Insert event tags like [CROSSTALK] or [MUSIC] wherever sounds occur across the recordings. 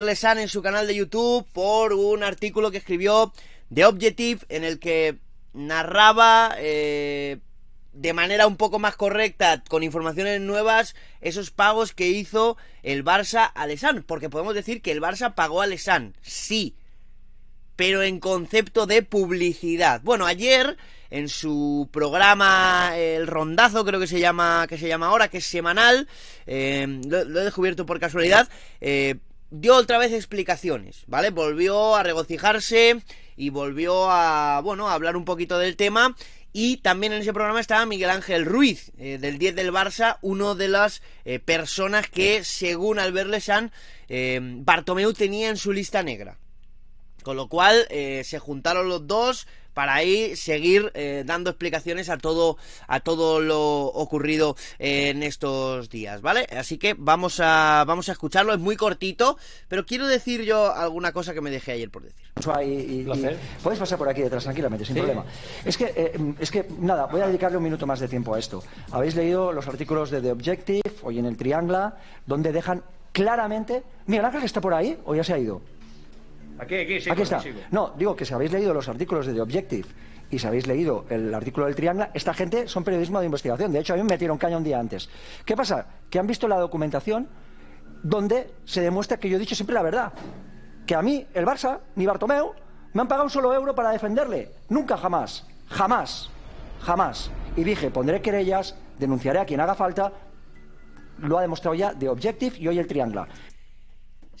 Lesan en su canal de YouTube por un artículo que escribió de Objective en el que narraba eh, de manera un poco más correcta, con informaciones nuevas, esos pagos que hizo el Barça a Lesan. Porque podemos decir que el Barça pagó a Lesan, sí, pero en concepto de publicidad. Bueno, ayer en su programa El Rondazo, creo que se llama, que se llama ahora, que es semanal, eh, lo, he descubierto por casualidad. Eh, dio otra vez explicaciones, ¿vale? Volvió a regocijarse y volvió a, bueno, a hablar un poquito del tema. Y también en ese programa estaba Miguel Ángel Ruiz, eh, del 10 del Barça, uno de las eh, personas que, según Albert Lesan, eh, Bartomeu tenía en su lista negra. Con lo cual eh, se juntaron los dos para ahí seguir eh, dando explicaciones a todo, a todo lo ocurrido eh, en estos días, ¿vale? Así que vamos a, vamos a escucharlo, es muy cortito, pero quiero decir yo alguna cosa que me dejé ayer por decir. Puedes pasar por aquí detrás tranquilamente, sin problema. Es que, eh, em, es que, nada, voy a dedicarle un minuto más de tiempo a esto. Habéis leído los artículos de The Objective, hoy en el Triangla, donde dejan claramente... Mira, que está por ahí o ya se ha ido. Aquí, está. No, digo que si habéis leído los artículos de The Objective y si habéis leído el artículo del Triangla, esta gente son periodismo de investigación. De hecho, a mí me metieron caña un día antes. ¿Qué pasa? Que han visto la documentación donde se demuestra que yo he dicho siempre la verdad. Que a mí, el Barça, ni Bartomeu, me han pagado un solo euro para defenderle. Nunca, jamás. Jamás. Jamás. Y dije, pondré querellas, denunciaré a quien haga falta. Lo ha demostrado ya The Objective y hoy el Triangla.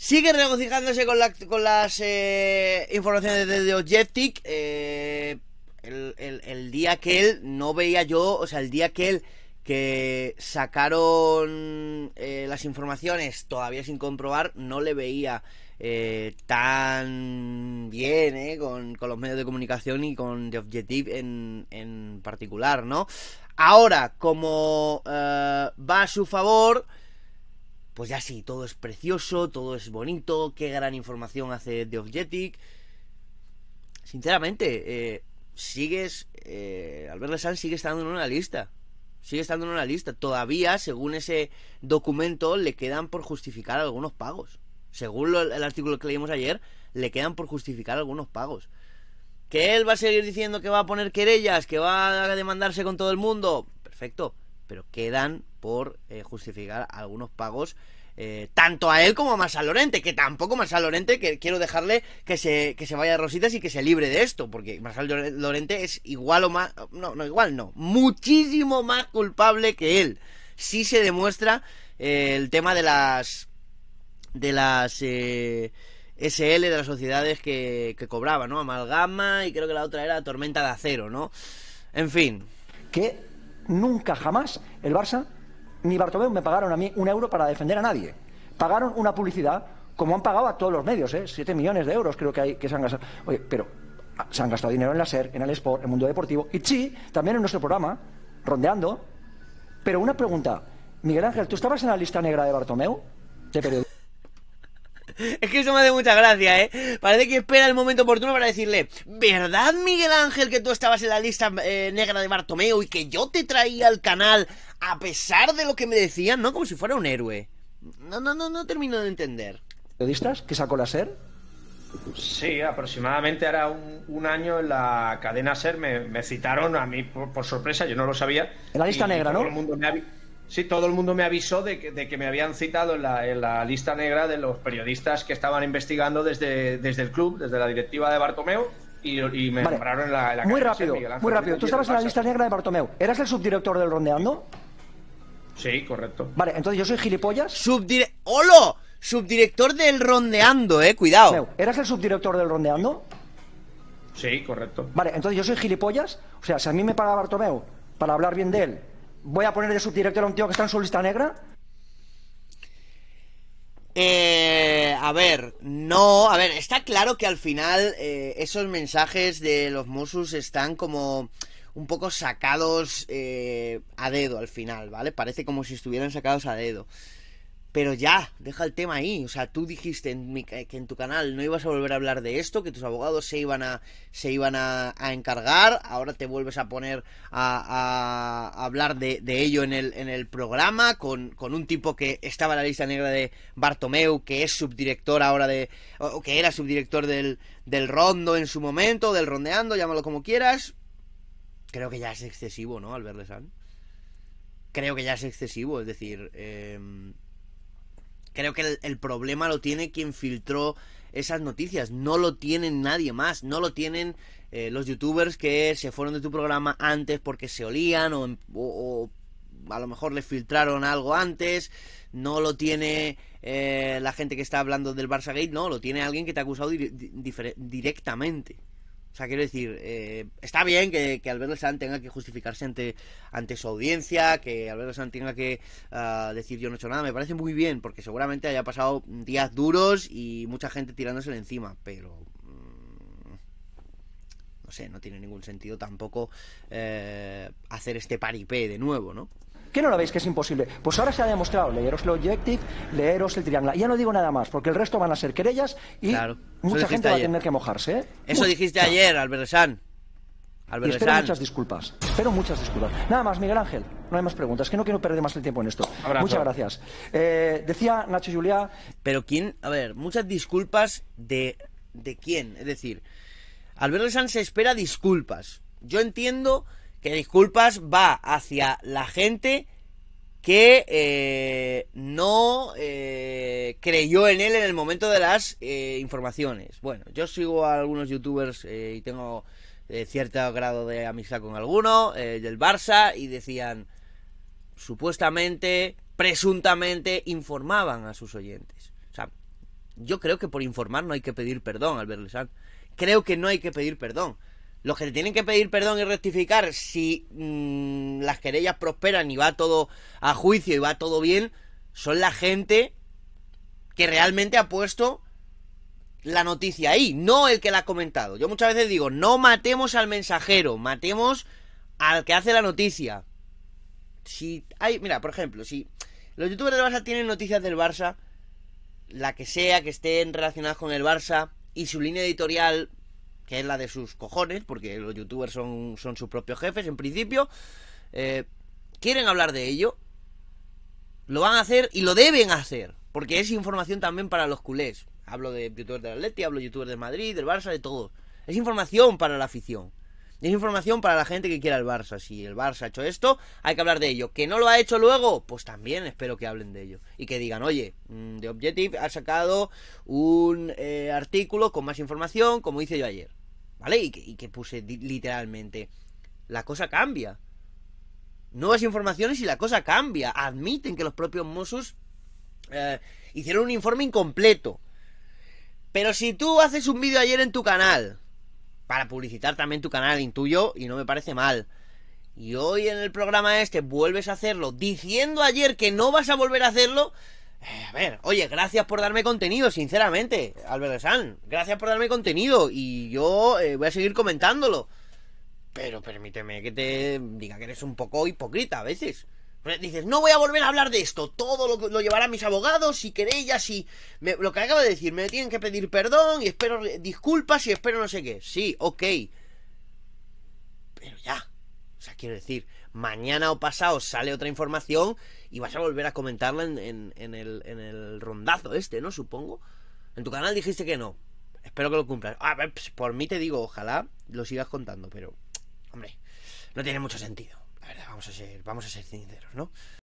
Sigue regocijándose con, con las eh, informaciones de Objective Eh, el, día que él no veía yo, o sea, el día que él que sacaron eh, las informaciones todavía sin comprobar, no le veía eh, tan bien con, con, los medios de comunicación y con The Objective en, en particular, ¿no? Ahora, como va a su favor, pues ya sí, todo es precioso, todo es bonito, qué gran información hace The Objective. Sinceramente, eh, sigues, eh, Albert sal sigue estando en una lista. Sigue estando en una lista. Todavía, según ese documento, le quedan por justificar algunos pagos. Según el artículo que leímos ayer, le quedan por justificar algunos pagos. Que él va a seguir diciendo que va a poner querellas, que va a demandarse con todo el mundo. Perfecto pero quedan por eh, justificar algunos pagos eh, tanto a él como a Marsal Lorente, que tampoco Marsal Lorente, que quiero dejarle que se, se vaya a Rositas y que se libre de esto, porque Marsal Lorente es igual o más, no, no igual, no, muchísimo más culpable que él. Si se demuestra eh, el tema de las, de las SL, de las sociedades que, que cobraba, ¿no? Amalgama y creo que la otra era Tormenta de Acero, ¿no? En fin. ¿Qué nunca jamás el Barça ni Bartomeu me pagaron a mí un euro para defender a nadie. Pagaron una publicidad como han pagado a todos los medios, ¿eh? 7 millones de euros creo que, hay, que se han gastado. Oye, pero ah, se han gastado dinero en la SER, en el Sport, en el Mundo Deportivo y sí, también en nuestro programa, rondeando. Pero una pregunta, Miguel Ángel, ¿tú estabas en la lista negra de Bartomeu? De [LAUGHS] es que eso me hace mucha gracia, ¿eh? Parece que espera el momento oportuno para decirle, ¿verdad, Miguel Ángel, que tú estabas en la lista eh, negra de Bartomeo y que yo te traía al canal a pesar de lo que me decían, ¿no? Como si fuera un héroe. No, no, no, no termino de entender. ¿Periodistas? ¿Qué sacó la SER? Sí, aproximadamente ahora un, año en la cadena SER me, citaron a mí por, sorpresa, yo no lo sabía. En la lista negra, ¿no? mundo Sí, todo el mundo me avisó de que, me habían citado en la, lista negra de los periodistas que estaban investigando desde, desde el club, desde la directiva de Bartomeu. Y, me vale. en la, en Muy rápido, muy rápido. Tú estabas en la lista negra de Bartomeu. ¿Eras el subdirector del Rondeando? Sí, correcto. Vale, entonces yo soy gilipollas. Subdire ¡Holo! Subdirector del Rondeando, eh, cuidado. ¿Eras el subdirector del Rondeando? Sí, correcto. Vale, entonces yo soy gilipollas. O sea, si a mí me paga Bartomeu para hablar bien de él voy a poner de subdirector a un tío que está en su lista negra? Eh, a ver, no, a ver, está claro que al final eh, esos mensajes de los Mossus están como un poco sacados eh, a dedo al final, ¿vale? Parece como si estuvieran sacados a dedo. Pero ya, deja el tema ahí. O sea, tú dijiste en que en tu canal no ibas a volver a hablar de esto, que tus abogados se iban a, se iban a, encargar. Ahora te vuelves a poner a, hablar de, ello en el, en el programa con, un tipo que estaba en la lista negra de Bartomeu, que es subdirector ahora de. o que era subdirector del, del rondo en su momento, del rondeando, llámalo como quieras. Creo que ya es excesivo, ¿no, verle San. Creo que ya es excesivo, es decir. Em, Creo que el, problema lo tiene quien filtró esas noticias. No lo tiene nadie más. No lo tienen eh, los youtubers que se fueron de tu programa antes porque se olían o, a lo mejor les filtraron algo antes. No lo tiene eh, la gente que está hablando del Barça Gate. No, lo tiene alguien que te ha acusado directamente. O sea, quiero decir, eh, está bien que, que Alberto tenga que justificarse ante, ante su audiencia, que Alberto San tenga que ah, decir yo no he hecho nada. Me parece muy bien, porque seguramente haya pasado días duros y mucha gente tirándosele encima, pero mm, no sé, no tiene ningún sentido tampoco eh, hacer este paripé de nuevo, ¿no? ¿Qué no lo veis que es imposible? Pues ahora se ha demostrado, leeros el Objective, leeros el Triangle. Ya no digo nada más, porque el resto van a ser querellas y mucha gente va a tener que mojarse. ¿eh? Eso dijiste ayer, Albert Y espero muchas disculpas. Espero muchas disculpas. Nada más, Miguel Ángel. No hay más preguntas. Que no quiero perder más el tiempo en esto. Muchas gracias. Eh, decía Nacho Julia Pero quién. A ver, muchas disculpas de. ¿De quién? Es decir, Alberto San se espera disculpas. Yo entiendo que disculpas va hacia la gente que eh, no eh, creyó en él en el momento de las eh, informaciones. Bueno, yo sigo a algunos youtubers y tengo cierto grado de amistad con alguno del Barça y decían, supuestamente, presuntamente, informaban a sus oyentes. O sea, yo creo que por informar no hay que pedir perdón, al Lesant. Creo que no hay que pedir perdón los que te tienen que pedir perdón y rectificar, si mm, las querellas prosperan y va todo a juicio y va todo bien, son la gente que realmente ha puesto la noticia ahí, no el que la ha comentado. Yo muchas veces digo, no matemos al mensajero, matemos al que hace la noticia. Si hay, mira, por ejemplo, si los youtubers del Barça tienen noticias del Barça, la que sea que estén relacionadas con el Barça y su línea editorial que es la de sus cojones, porque los youtubers son, son sus propios jefes en principio, eh, quieren hablar de ello, lo van a hacer y lo deben hacer, porque es información también para los culés. Hablo de youtubers del Atleti, hablo de youtubers de Madrid, del Barça, de todo. Es información para la afición. Es información para la gente que quiera el Barça. Si el Barça ha hecho esto, hay que hablar de ello. ¿Que no lo ha hecho luego? Pues también espero que hablen de ello. Y que digan, oye, The mm, Objective ha sacado un eh, artículo con más información, como hice yo ayer. ¿Vale? Y que, puse literalmente, la cosa cambia. Nuevas informaciones y la cosa cambia. Admiten que los propios Mossos eh, hicieron un informe incompleto. Pero si tú haces un vídeo ayer en tu canal, para publicitar también tu canal, intuyo, y no me parece mal, y hoy en el programa este vuelves a hacerlo diciendo ayer que no vas a volver a hacerlo, eh, a ver, oye, gracias por darme contenido, sinceramente, Albert San. Gracias por darme contenido y yo eh, voy a seguir comentándolo. Pero permíteme que te diga que eres un poco hipócrita a veces. Pues dices, no voy a volver a hablar de esto, todo lo, lo llevarán mis abogados si querellas y... lo que acaba de decir, me tienen que pedir perdón y espero disculpas y espero no sé qué. Sí, ok. Pero ya, o sea, quiero decir, mañana o pasado sale otra información y vas a volver a comentarla en, el, rondazo este, ¿no? Supongo. En tu canal dijiste que no. Espero que lo cumplas. A ver, por mí te digo, ojalá lo sigas contando, pero, hombre, no tiene mucho sentido. La verdad, vamos a ser, vamos a ser sinceros, ¿no?